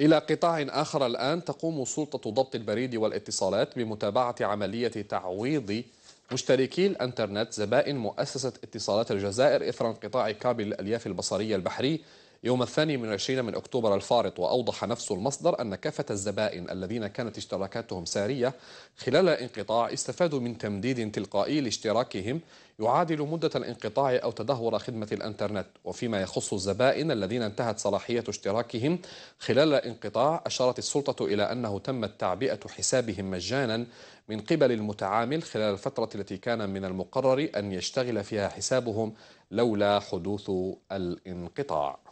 إلى قطاع آخر الآن تقوم سلطة ضبط البريد والاتصالات بمتابعة عملية تعويض مشتركي الأنترنت زبائن مؤسسة اتصالات الجزائر إثر انقطاع كابل الألياف البصرية البحري يوم الثاني من عشرين من أكتوبر الفارط وأوضح نفس المصدر أن كافة الزبائن الذين كانت اشتراكاتهم سارية خلال الانقطاع استفادوا من تمديد تلقائي لاشتراكهم يعادل مدة الانقطاع أو تدهور خدمة الأنترنت وفيما يخص الزبائن الذين انتهت صلاحية اشتراكهم خلال الانقطاع أشارت السلطة إلى أنه تمت تعبئة حسابهم مجانا من قبل المتعامل خلال الفترة التي كان من المقرر أن يشتغل فيها حسابهم لولا حدوث الانقطاع